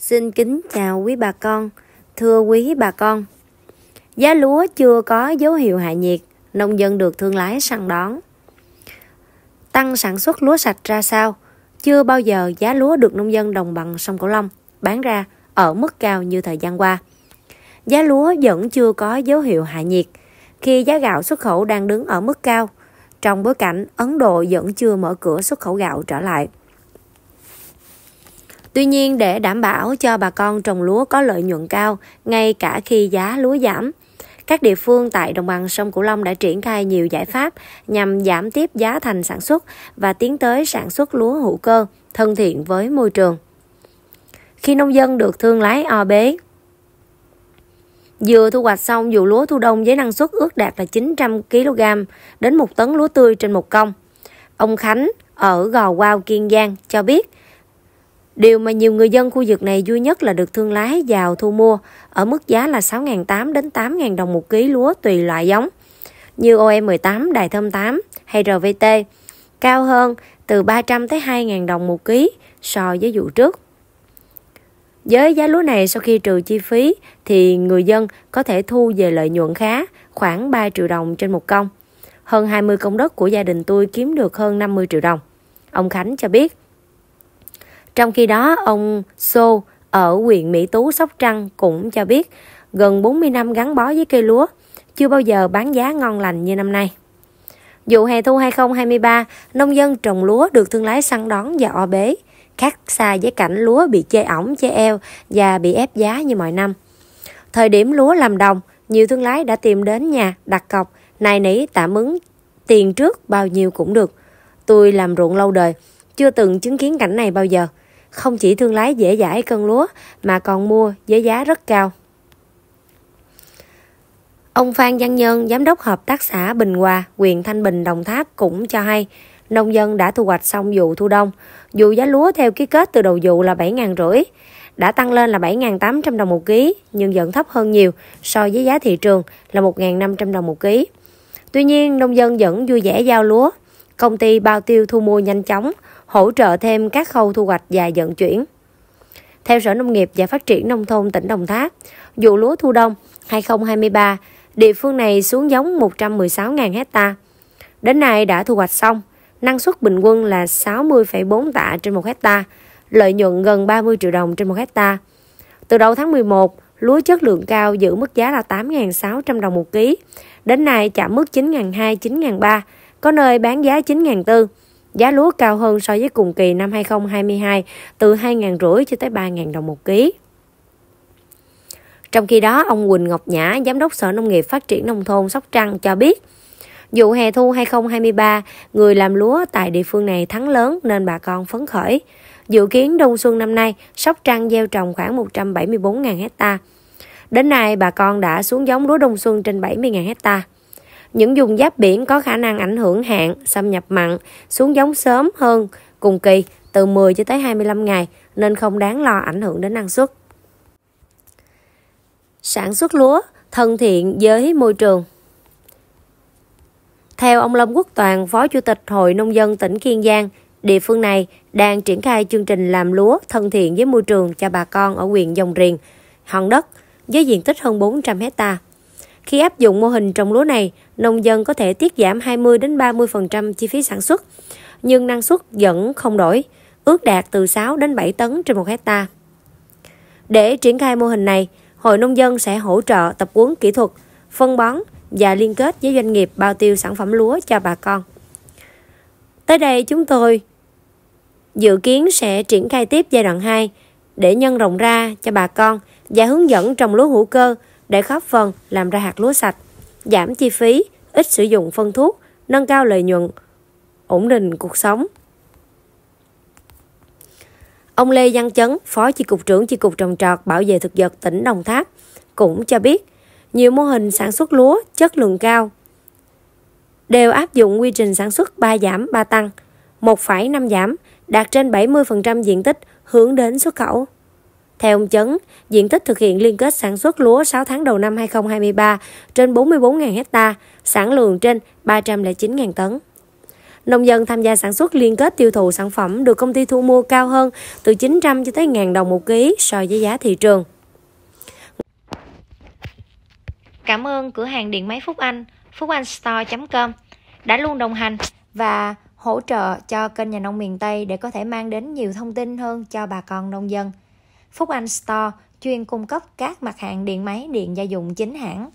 Xin kính chào quý bà con. Thưa quý bà con, giá lúa chưa có dấu hiệu hạ nhiệt, nông dân được thương lái săn đón. Tăng sản xuất lúa sạch ra sao? Chưa bao giờ giá lúa được nông dân đồng bằng sông Cửu Long bán ra ở mức cao như thời gian qua. Giá lúa vẫn chưa có dấu hiệu hạ nhiệt khi giá gạo xuất khẩu đang đứng ở mức cao trong bối cảnh Ấn Độ vẫn chưa mở cửa xuất khẩu gạo trở lại. Tuy nhiên để đảm bảo cho bà con trồng lúa có lợi nhuận cao ngay cả khi giá lúa giảm, các địa phương tại đồng bằng sông Cửu Long đã triển khai nhiều giải pháp nhằm giảm tiếp giá thành sản xuất và tiến tới sản xuất lúa hữu cơ, thân thiện với môi trường. Khi nông dân được thương lái o bế, vừa thu hoạch xong vụ lúa thu đông với năng suất ước đạt là 900 kg đến 1 tấn lúa tươi trên một công. Ông Khánh ở Gò Quao Kiên Giang cho biết Điều mà nhiều người dân khu vực này vui nhất là được thương lái vào thu mua ở mức giá là 6.800 đến 8.000 đồng một ký lúa tùy loại giống như OE18, Đài Thơm 8 hay RVT, cao hơn từ 300 tới 2.000 đồng một ký so với vụ trước. Với giá lúa này sau khi trừ chi phí thì người dân có thể thu về lợi nhuận khá, khoảng 3 triệu đồng trên một công. Hơn 20 công đất của gia đình tôi kiếm được hơn 50 triệu đồng. Ông Khánh cho biết. Trong khi đó, ông Sô ở huyện Mỹ Tú, Sóc Trăng cũng cho biết gần 40 năm gắn bó với cây lúa, chưa bao giờ bán giá ngon lành như năm nay. Vụ hè thu 2023, nông dân trồng lúa được thương lái săn đón và o bế, khác xa với cảnh lúa bị chê ỏng, chê eo và bị ép giá như mọi năm. Thời điểm lúa làm đồng, nhiều thương lái đã tìm đến nhà đặt cọc, nài nỉ tạm ứng tiền trước bao nhiêu cũng được. Tôi làm ruộng lâu đời, chưa từng chứng kiến cảnh này bao giờ – không chỉ thương lái dễ dãi cân lúa mà còn mua với giá rất cao. Ông Phan Văn Nhân, Giám đốc Hợp tác xã Bình Hòa, huyện Thanh Bình, Đồng Tháp cũng cho hay nông dân đã thu hoạch xong vụ thu đông. Dù giá lúa theo ký kết từ đầu vụ là 7.000 rưỡi, đã tăng lên là 7.800 đồng một ký nhưng vẫn thấp hơn nhiều so với giá thị trường là 1.500 đồng một ký. Tuy nhiên, nông dân vẫn vui vẻ giao lúa Công ty bao tiêu thu mua nhanh chóng, hỗ trợ thêm các khâu thu hoạch và vận chuyển. Theo Sở Nông nghiệp và Phát triển Nông thôn tỉnh Đồng Tháp, vụ lúa thu đông 2023, địa phương này xuống giống 116.000 hecta. Đến nay đã thu hoạch xong, năng suất bình quân là 60,4 tạ trên 1 hecta, lợi nhuận gần 30 triệu đồng trên 1 hecta. Từ đầu tháng 11, lúa chất lượng cao giữ mức giá là 8.600 đồng một ký, đến nay chạm mức 9.200, 9.300 có nơi bán giá 9.400. Giá lúa cao hơn so với cùng kỳ năm 2022 từ 2.500 cho tới 3.000 đồng một ký. Trong khi đó, ông Quỳnh Ngọc Nhã, Giám đốc Sở Nông nghiệp Phát triển Nông thôn Sóc Trăng cho biết, Vụ hè thu 2023, người làm lúa tại địa phương này thắng lớn nên bà con phấn khởi. Dự kiến đông xuân năm nay, Sóc Trăng gieo trồng khoảng 174.000 hecta. Đến nay, bà con đã xuống giống lúa đông xuân trên 70.000 hecta. Những vùng giáp biển có khả năng ảnh hưởng hạn, xâm nhập mặn, xuống giống sớm hơn cùng kỳ từ 10 cho tới 25 ngày nên không đáng lo ảnh hưởng đến năng suất. Sản xuất lúa thân thiện với môi trường. Theo ông Lâm Quốc Toàn, Phó Chủ tịch Hội Nông dân tỉnh Kiên Giang, địa phương này đang triển khai chương trình làm lúa thân thiện với môi trường cho bà con ở huyện Dòng Riền, Hòn Đất, với diện tích hơn 400 hectare. Khi áp dụng mô hình trồng lúa này, nông dân có thể tiết giảm 20 đến 30% chi phí sản xuất, nhưng năng suất vẫn không đổi, ước đạt từ 6 đến 7 tấn trên 1 hecta. Để triển khai mô hình này, Hội Nông dân sẽ hỗ trợ tập huấn kỹ thuật, phân bón và liên kết với doanh nghiệp bao tiêu sản phẩm lúa cho bà con. Tới đây chúng tôi dự kiến sẽ triển khai tiếp giai đoạn 2 để nhân rộng ra cho bà con và hướng dẫn trồng lúa hữu cơ – để góp phần làm ra hạt lúa sạch, giảm chi phí, ít sử dụng phân thuốc, nâng cao lợi nhuận, ổn định cuộc sống. Ông Lê Văn Chấn, Phó Chi cục trưởng Chi cục trồng trọt bảo vệ thực vật tỉnh Đồng Tháp cũng cho biết nhiều mô hình sản xuất lúa chất lượng cao đều áp dụng quy trình sản xuất 3 giảm 3 tăng, 1,5 giảm đạt trên 70% diện tích hướng đến xuất khẩu. Theo ông Chấn, diện tích thực hiện liên kết sản xuất lúa 6 tháng đầu năm 2023 trên 44.000 ha, sản lượng trên 309.000 tấn. Nông dân tham gia sản xuất liên kết tiêu thụ sản phẩm được công ty thu mua cao hơn từ 900 cho tới 1.000 đồng một ký so với giá thị trường. Cảm ơn cửa hàng điện máy Phúc Anh, phúcanhstore.com đã luôn đồng hành và hỗ trợ cho kênh nhà nông miền Tây để có thể mang đến nhiều thông tin hơn cho bà con nông dân. Phúc Anh Store chuyên cung cấp các mặt hàng điện máy, điện gia dụng chính hãng.